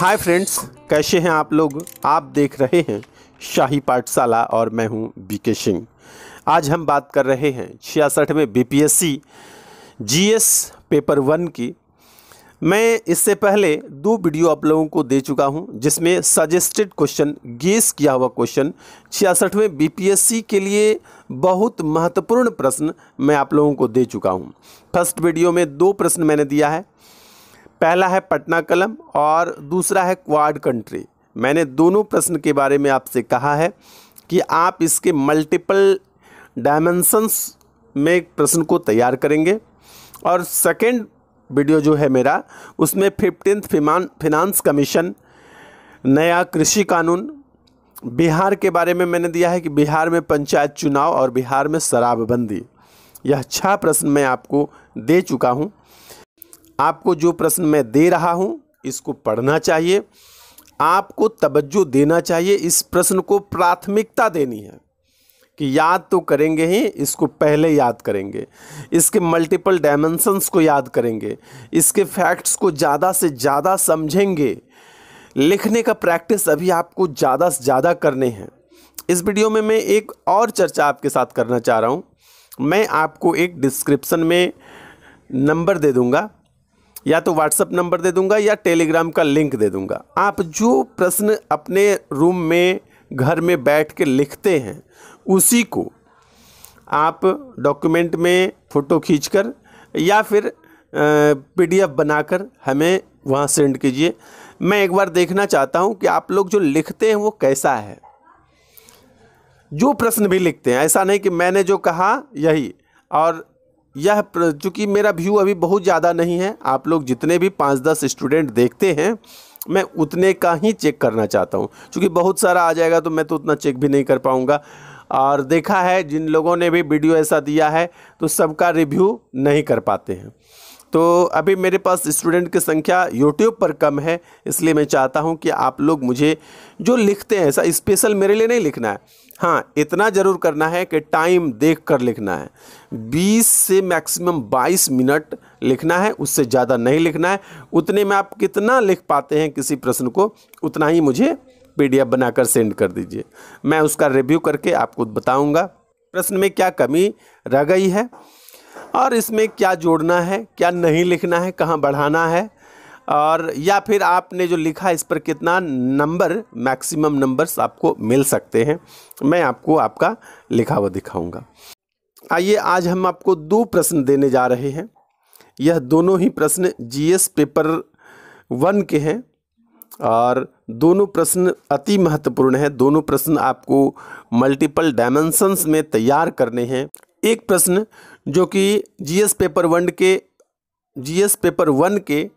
hi friends कैसे हैं आप लोग आप देख रहे हैं शाही पाठशाला और मैं हूं बीके सिंह आज हम बात कर रहे हैं छियासठवें बीपीएससी जीएस पेपर वन की मैं इससे पहले दो वीडियो आप लोगों को दे चुका हूं जिसमें सजेस्टेड क्वेश्चन गेस किया हुआ क्वेश्चन छियासठवें बीपीएससी के लिए बहुत महत्वपूर्ण प्रश्न मैं आप लोगों को दे चुका हूं फर्स्ट वीडियो में दो प्रश्न मैंने दिया है पहला है पटना कलम और दूसरा है क्वाड कंट्री मैंने दोनों प्रश्न के बारे में आपसे कहा है कि आप इसके मल्टीपल डायमेंशंस में प्रश्न को तैयार करेंगे और सेकंड वीडियो जो है मेरा उसमें फिफ्टीन फिनांस कमीशन नया कृषि कानून बिहार के बारे में मैंने दिया है कि बिहार में पंचायत चुनाव और बिहार में शराबबंदी यह छः प्रश्न मैं आपको दे चुका हूँ आपको जो प्रश्न मैं दे रहा हूँ इसको पढ़ना चाहिए आपको तवज्जो देना चाहिए इस प्रश्न को प्राथमिकता देनी है कि याद तो करेंगे ही इसको पहले याद करेंगे इसके मल्टीपल डायमेंशंस को याद करेंगे इसके फैक्ट्स को ज़्यादा से ज़्यादा समझेंगे लिखने का प्रैक्टिस अभी आपको ज़्यादा से ज़्यादा करने हैं इस वीडियो में मैं एक और चर्चा आपके साथ करना चाह रहा हूँ मैं आपको एक डिस्क्रिप्सन में नंबर दे दूँगा या तो व्हाट्सअप नंबर दे दूंगा या टेलीग्राम का लिंक दे दूंगा आप जो प्रश्न अपने रूम में घर में बैठ के लिखते हैं उसी को आप डॉक्यूमेंट में फ़ोटो खींचकर या फिर पीडीएफ बनाकर हमें वहाँ सेंड कीजिए मैं एक बार देखना चाहता हूँ कि आप लोग जो लिखते हैं वो कैसा है जो प्रश्न भी लिखते हैं ऐसा नहीं कि मैंने जो कहा यही और यह चूँकि मेरा व्यू अभी बहुत ज़्यादा नहीं है आप लोग जितने भी पाँच दस स्टूडेंट देखते हैं मैं उतने का ही चेक करना चाहता हूँ क्योंकि बहुत सारा आ जाएगा तो मैं तो उतना चेक भी नहीं कर पाऊँगा और देखा है जिन लोगों ने भी वीडियो ऐसा दिया है तो सबका रिव्यू नहीं कर पाते हैं तो अभी मेरे पास स्टूडेंट की संख्या यूट्यूब पर कम है इसलिए मैं चाहता हूँ कि आप लोग मुझे जो लिखते हैं ऐसा स्पेशल मेरे लिए नहीं लिखना है हाँ इतना ज़रूर करना है कि टाइम देख कर लिखना है 20 से मैक्सिमम 22 मिनट लिखना है उससे ज़्यादा नहीं लिखना है उतने में आप कितना लिख पाते हैं किसी प्रश्न को उतना ही मुझे पी बनाकर सेंड कर दीजिए मैं उसका रिव्यू करके आपको बताऊँगा प्रश्न में क्या कमी रह गई है और इसमें क्या जोड़ना है क्या नहीं लिखना है कहाँ बढ़ाना है और या फिर आपने जो लिखा इस पर कितना नंबर मैक्सिमम नंबर्स आपको मिल सकते हैं मैं आपको आपका लिखा हुआ दिखाऊंगा आइए आज हम आपको दो प्रश्न देने जा रहे हैं यह दोनों ही प्रश्न जीएस पेपर वन के हैं और दोनों प्रश्न अति महत्वपूर्ण है दोनों प्रश्न आपको मल्टीपल डायमेंशंस में तैयार करने हैं एक प्रश्न जो कि जीएस पेपर वन के जीएस पेपर वन के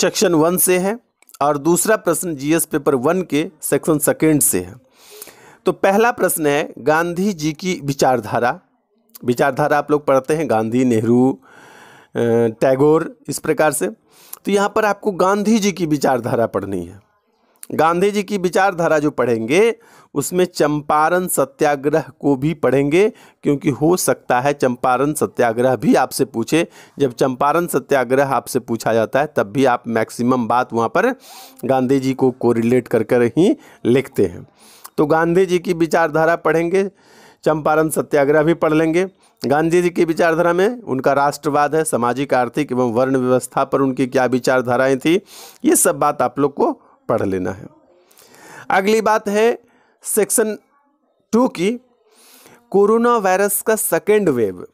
सेक्शन वन से है और दूसरा प्रश्न जीएस पेपर वन के सेक्शन सेकेंड से है तो पहला प्रश्न है गांधी जी की विचारधारा विचारधारा आप लोग पढ़ते हैं गांधी नेहरू टैगोर इस प्रकार से तो यहाँ पर आपको गांधी जी की विचारधारा पढ़नी है गांधी जी की विचारधारा जो पढ़ेंगे उसमें चंपारण सत्याग्रह को भी पढ़ेंगे क्योंकि हो सकता है चंपारण सत्याग्रह भी आपसे पूछे जब चंपारण सत्याग्रह आपसे पूछा जाता है तब भी आप मैक्सिमम बात वहाँ पर गांधी जी को कोरिलेट कर कर ही लिखते हैं तो गांधी जी की विचारधारा पढ़ेंगे चंपारण सत्याग्रह भी पढ़ लेंगे गांधी जी की विचारधारा में उनका राष्ट्रवाद है सामाजिक आर्थिक एवं वर्ण व्यवस्था पर उनकी क्या विचारधाराएं थी ये सब बात आप लोग को पढ़ लेना है अगली बात है सेक्शन टू की कोरोना वायरस का सेकेंड वेव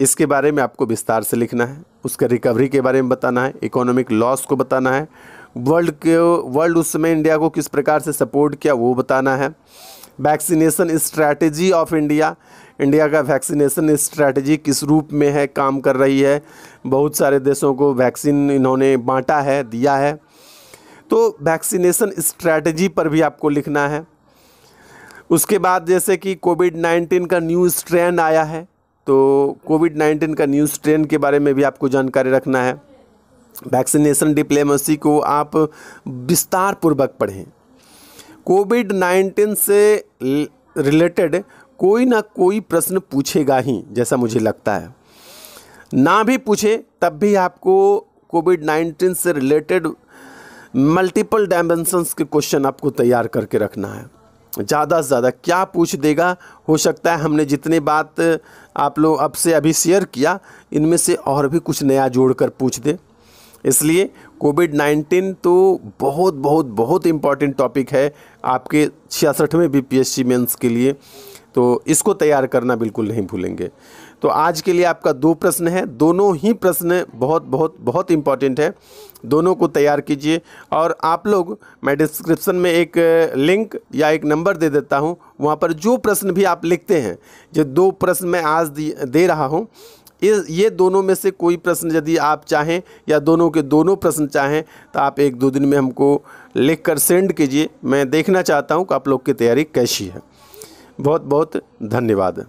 इसके बारे में आपको विस्तार से लिखना है उसका रिकवरी के बारे में बताना है इकोनॉमिक लॉस को बताना है वर्ल्ड के वर्ल्ड उस समय इंडिया को किस प्रकार से सपोर्ट किया वो बताना है vaccination strategy of India India का वैक्सीनेशन स्ट्रैटेजी किस रूप में है काम कर रही है बहुत सारे देशों को वैक्सीन इन्होंने बांटा है दिया है तो वैक्सीनेशन स्ट्रैटेजी पर भी आपको लिखना है उसके बाद जैसे कि कोविड नाइन्टीन का न्यू स्ट्रेन आया है तो कोविड नाइन्टीन का न्यू स्ट्रेन के बारे में भी आपको जानकारी रखना है वैक्सीनेशन डिप्लोमेसी को आप विस्तार पूर्वक पढ़ें कोविड नाइन्टीन से रिलेटेड कोई ना कोई प्रश्न पूछेगा ही जैसा मुझे लगता है ना भी पूछे तब भी आपको कोविड नाइन्टीन से रिलेटेड मल्टीपल डायमेंशंस के क्वेश्चन आपको तैयार करके रखना है ज़्यादा से ज़्यादा क्या पूछ देगा हो सकता है हमने जितने बात आप लोग अब से अभी शेयर किया इनमें से और भी कुछ नया जोड़ कर पूछ दे इसलिए कोविड नाइन्टीन तो बहुत बहुत बहुत इम्पॉर्टेंट टॉपिक है आपके छियासठवें बी पी मेंस के लिए तो इसको तैयार करना बिल्कुल नहीं भूलेंगे तो आज के लिए आपका दो प्रश्न है दोनों ही प्रश्न बहुत बहुत बहुत इम्पॉर्टेंट है दोनों को तैयार कीजिए और आप लोग मैं डिस्क्रिप्शन में एक लिंक या एक नंबर दे देता हूँ वहाँ पर जो प्रश्न भी आप लिखते हैं जो दो प्रश्न मैं आज दे रहा हूँ ये दोनों में से कोई प्रश्न यदि आप चाहें या दोनों के दोनों प्रश्न चाहें तो आप एक दो दिन में हमको लिख कर सेंड कीजिए मैं देखना चाहता हूँ कि आप लोग की तैयारी कैसी है बहुत बहुत धन्यवाद